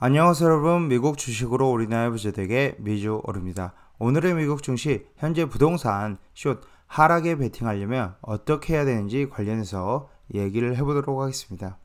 안녕하세요 여러분 미국 주식으로 우리나라 부재되게 미주 오릅니다. 오늘의 미국 증시 현재 부동산 숏 하락에 베팅하려면 어떻게 해야 되는지 관련해서 얘기를 해보도록 하겠습니다.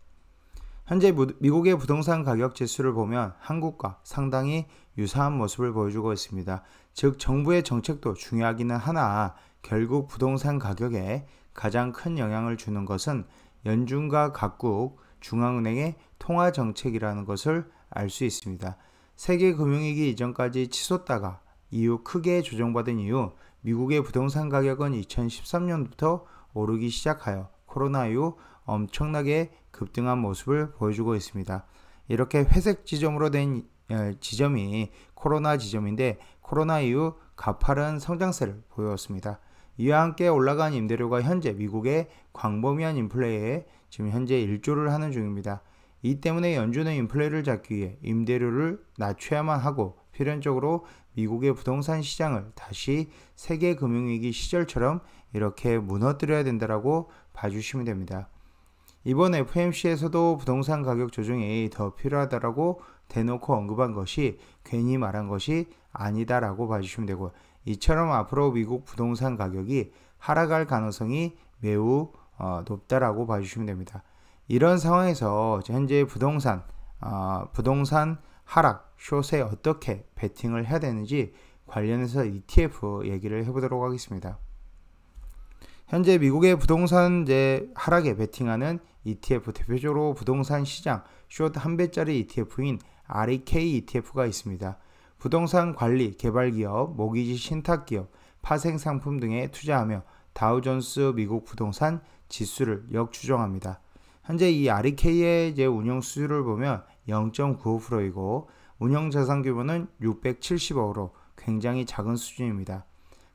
현재 미국의 부동산 가격 지수를 보면 한국과 상당히 유사한 모습을 보여주고 있습니다. 즉 정부의 정책도 중요하기는 하나 결국 부동산 가격에 가장 큰 영향을 주는 것은 연준과 각국 중앙은행의 통화 정책이라는 것을 알 수 있습니다. 세계 금융위기 이전까지 치솟다가 이후 크게 조정받은 이후 미국의 부동산 가격은 2013년부터 오르기 시작하여 코로나 이후 엄청나게 급등한 모습을 보여주고 있습니다. 이렇게 회색 지점으로 된 어, 지점이 코로나 지점인데 코로나 이후 가파른 성장세를 보였습니다. 이와 함께 올라간 임대료가 현재 미국의 광범위한 인플레이에 지금 현재 일조를 하는 중입니다. 이 때문에 연준은 인플레를 잡기 위해 임대료를 낮춰야만 하고 필연적으로 미국의 부동산 시장을 다시 세계 금융위기 시절처럼 이렇게 무너뜨려야 된다라고 봐주시면 됩니다. 이번 FMC에서도 부동산 가격 조정이 더 필요하다라고 대놓고 언급한 것이 괜히 말한 것이 아니다라고 봐주시면 되고 이처럼 앞으로 미국 부동산 가격이 하락할 가능성이 매우 어, 높다라고 봐주시면 됩니다. 이런 상황에서 현재 부동산, 아, 부동산 하락, 숏에 어떻게 베팅을 해야 되는지 관련해서 ETF 얘기를 해보도록 하겠습니다. 현재 미국의 부동산 제 하락에 베팅하는 ETF 대표적으로 부동산 시장 숏 한 배짜리 ETF인 REK ETF가 있습니다. 부동산 관리, 개발 기업, 모기지 신탁 기업, 파생 상품 등에 투자하며 다우존스 미국 부동산 지수를 역추정합니다. 현재 이 REK의 이제 운영 수수을 보면 0.95%이고 운영 자산 규모는 670억으로 굉장히 작은 수준입니다.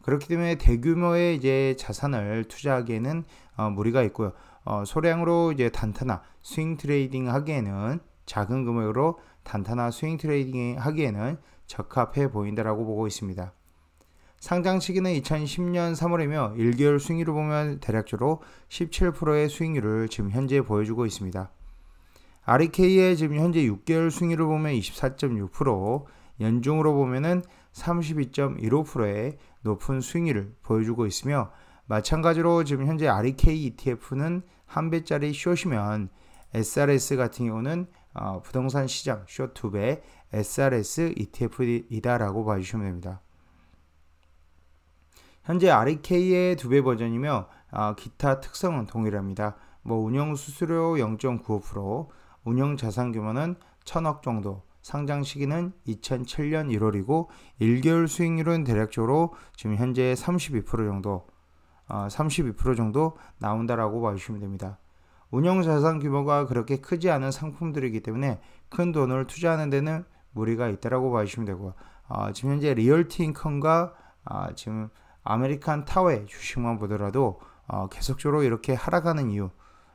그렇기 때문에 대규모의 이제 자산을 투자하기에는 어, 무리가 있고요. 어, 소량으로 이제 단타나 스윙 트레이딩 하기에는 작은 금액으로 단타나 스윙 트레이딩 하기에는 적합해 보인다라고 보고 있습니다. 상장 시기는 2010년 3월이며 1개월 수익률을 보면 대략적으로 17%의 수익률을 지금 현재 보여주고 있습니다. r k 의 지금 현재 6개월 수익률을 보면 24.6%, 연중으로 보면은 32.15%의 높은 수익률을 보여주고 있으며 마찬가지로 지금 현재 r k ETF는 한 배짜리 쇼시면 SRS 같은 경우는 어, 부동산 시장 쇼2배 SRS ETF이다라고 봐주시면 됩니다. 현재 REK의 두 배 버전이며 아, 기타 특성은 동일합니다. 뭐 운영 수수료 0.95%, 운영 자산 규모는 1000억 정도, 상장 시기는 2007년 1월이고 1개월 수익률은 대략적으로 지금 현재 32% 정도, 아, 32% 정도 나온다라고 봐주시면 됩니다. 운영 자산 규모가 그렇게 크지 않은 상품들이기 때문에 큰 돈을 투자하는 데는 무리가 있다라고 봐주시면 되고 아, 지금 현재 리얼티 인컴과 아, 지금 아메리칸 타워의 주식만 보더라도 어, 계속적으로 이렇게 하락하는 이유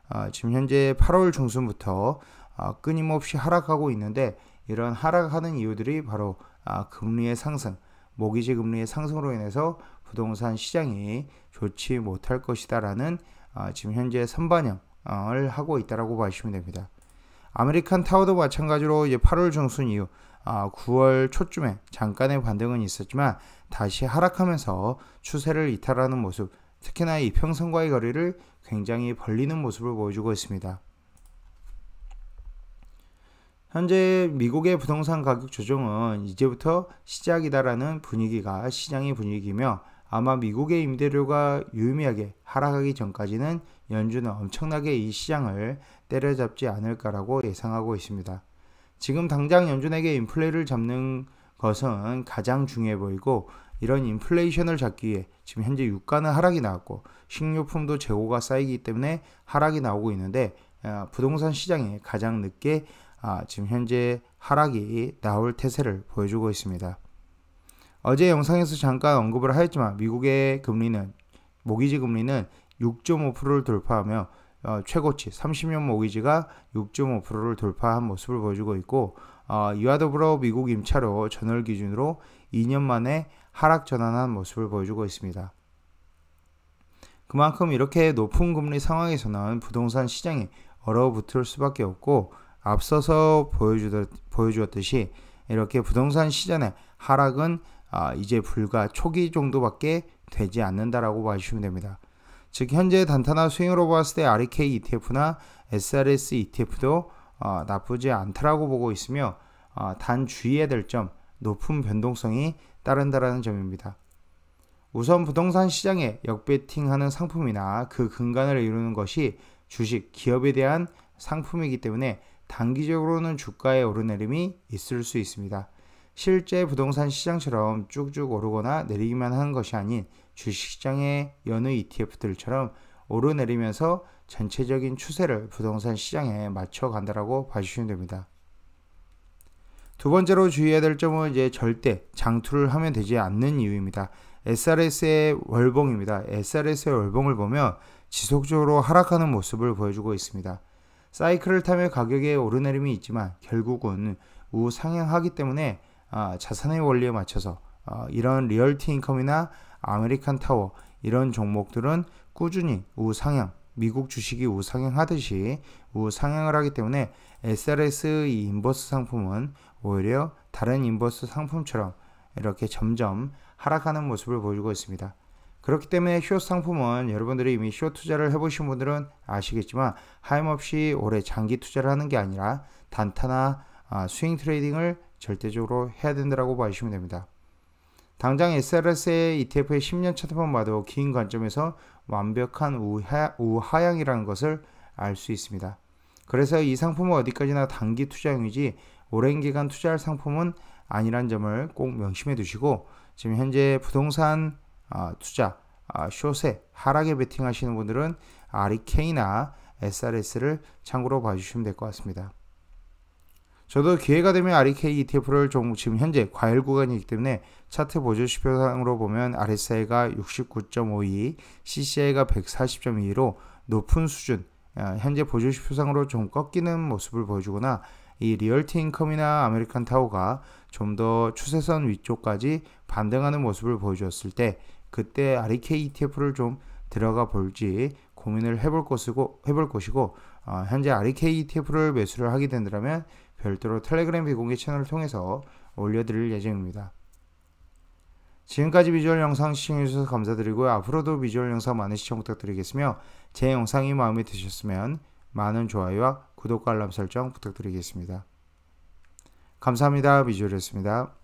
어, 지금 현재 8월 중순부터 어, 끊임없이 하락하고 있는데 이런 하락하는 이유들이 바로 아, 금리의 상승 모기지 금리의 상승으로 인해서 부동산 시장이 좋지 못할 것이다라는 아, 지금 현재 선반영을 하고 있다라고 보시면 됩니다. 아메리칸 타워도 마찬가지로 8월 중순 이후 9월 아, 초쯤에 잠깐의 반등은 있었지만 다시 하락하면서 추세를 이탈하는 모습, 특히나 이 평선과의 거리를 굉장히 벌리는 모습을 보여주고 있습니다. 현재 미국의 부동산 가격 조정은 이제부터 시작이다라는 분위기가 시장의 분위기며 아마 미국의 임대료가 유의미하게 하락하기 전까지는 연준은 엄청나게 이 시장을 때려잡지 않을까라고 예상하고 있습니다. 지금 당장 연준에게 인플레를 이 잡는 것은 가장 중요해 보이고 이런 인플레이션을 잡기 위해 지금 현재 유가는 하락이 나왔고 식료품도 재고가 쌓이기 때문에 하락이 나오고 있는데 아, 부동산 시장이 가장 늦게 아, 지금 현재 하락이 나올 태세를 보여주고 있습니다. 어제 영상에서 잠깐 언급을 하였지만 미국의 금리는 모기지 금리는 6.5%를 돌파하며 어, 최고치 30년 모기지가 6.5%를 돌파한 모습을 보여주고 있고 어, 이와 더불어 미국 임차료 전월 기준으로 2년 만에 하락 전환한 모습을 보여주고 있습니다. 그만큼 이렇게 높은 금리 상황에서는 부동산 시장이 얼어붙을 수밖에 없고 앞서서 보여주었듯이 이렇게 부동산 시장의 하락은 어, 이제 불과 초기 정도밖에 되지 않는다라고 봐주시면 됩니다. 즉 현재 단타나 스윙으로 봤을 때 RK e ETF나 SRS ETF도 어, 나쁘지 않다라고 보고 있으며 어, 단 주의해야 될 점 높은 변동성이 따른다라는 점입니다. 우선 부동산 시장에 역배팅하는 상품이나 그 근간을 이루는 것이 주식 기업에 대한 상품이기 때문에 단기적으로는 주가의 오르내림이 있을 수 있습니다. 실제 부동산 시장처럼 쭉쭉 오르거나 내리기만 하는 것이 아닌 주식시장의 연느 ETF들처럼 오르내리면서 전체적인 추세를 부동산 시장에 맞춰 간다라고 봐주시면 됩니다. 두 번째로 주의해야 될 점은 이제 절대 장투를 하면 되지 않는 이유입니다. SRS의 월봉입니다. SRS의 월봉을 보면 지속적으로 하락하는 모습을 보여주고 있습니다. 사이클을 타며 가격의 오르내림이 있지만 결국은 우상향하기 때문에 아, 자산의 원리에 맞춰서 어, 이런 리얼티 인컴이나 아메리칸 타워 이런 종목들은 꾸준히 우상향 미국 주식이 우상향하듯이 우상향을 하기 때문에 SRS 이 인버스 상품은 오히려 다른 인버스 상품처럼 이렇게 점점 하락하는 모습을 보이고 있습니다. 그렇기 때문에 쇼 상품은 여러분들이 이미 쇼 투자를 해보신 분들은 아시겠지만 하염없이 올해 장기 투자를 하는 게 아니라 단타나 아, 스윙 트레이딩을 절대적으로 해야 된다고 보시면 됩니다. 당장 SRS의 ETF의 10년 차트만 봐도 긴 관점에서 완벽한 우하, 우하향이라는 것을 알 수 있습니다. 그래서 이 상품은 어디까지나 단기 투자용이지 오랜 기간 투자할 상품은 아니란 점을 꼭 명심해 두시고 지금 현재 부동산 아, 투자, 아, 쇼세, 하락에 베팅하시는 분들은 아리케이나 SRS를 참고로 봐주시면 될 것 같습니다. 저도 기회가 되면 REK ETF를 좀 지금 현재 과열 구간이기 때문에 차트 보조 지표상으로 보면 RSI가 69.52, CCI가 140.2로 높은 수준, 아, 현재 보조 지표상으로 좀 꺾이는 모습을 보여주거나 이 리얼티 인컴이나 아메리칸 타워가 좀 더 추세선 위쪽까지 반등하는 모습을 보여주었을 때 그때 REK ETF를 좀 들어가 볼지 고민을 해볼 것이고 해볼 것이고 어, 현재 r e k ETF를 매수를 하게 된다면 별도로 텔레그램 비공개 채널을 통해서 올려드릴 예정입니다. 지금까지 비주얼 영상 시청해주셔서 감사드리고요. 앞으로도 비주얼 영상 많은 시청 부탁드리겠으며 제 영상이 마음에 드셨으면 많은 좋아요와 구독과 알람 설정 부탁드리겠습니다. 감사합니다. 비주얼이었습니다.